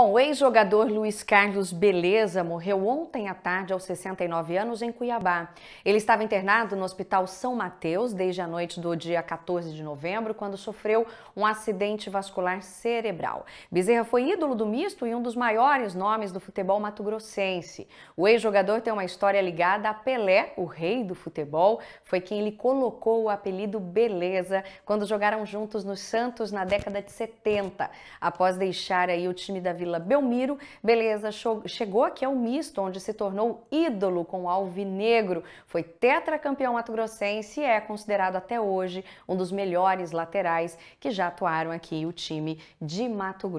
Bom, o ex-jogador Luiz Carlos Beleza morreu ontem à tarde aos 69 anos em Cuiabá. Ele estava internado no Hospital São Mateus desde a noite do dia 14 de novembro, quando sofreu um acidente vascular cerebral. Bezerra foi ídolo do misto e um dos maiores nomes do futebol mato-grossense. O ex-jogador tem uma história ligada a Pelé, o rei do futebol, foi quem lhe colocou o apelido Beleza quando jogaram juntos no Santos na década de 70, após deixar aí o time da Vila Vila Belmiro, Beleza chegou aqui ao misto, onde se tornou ídolo com o Alvinegro. Foi tetracampeão mato-grossense e é considerado até hoje um dos melhores laterais que já atuaram aqui o time de Mato Grosso.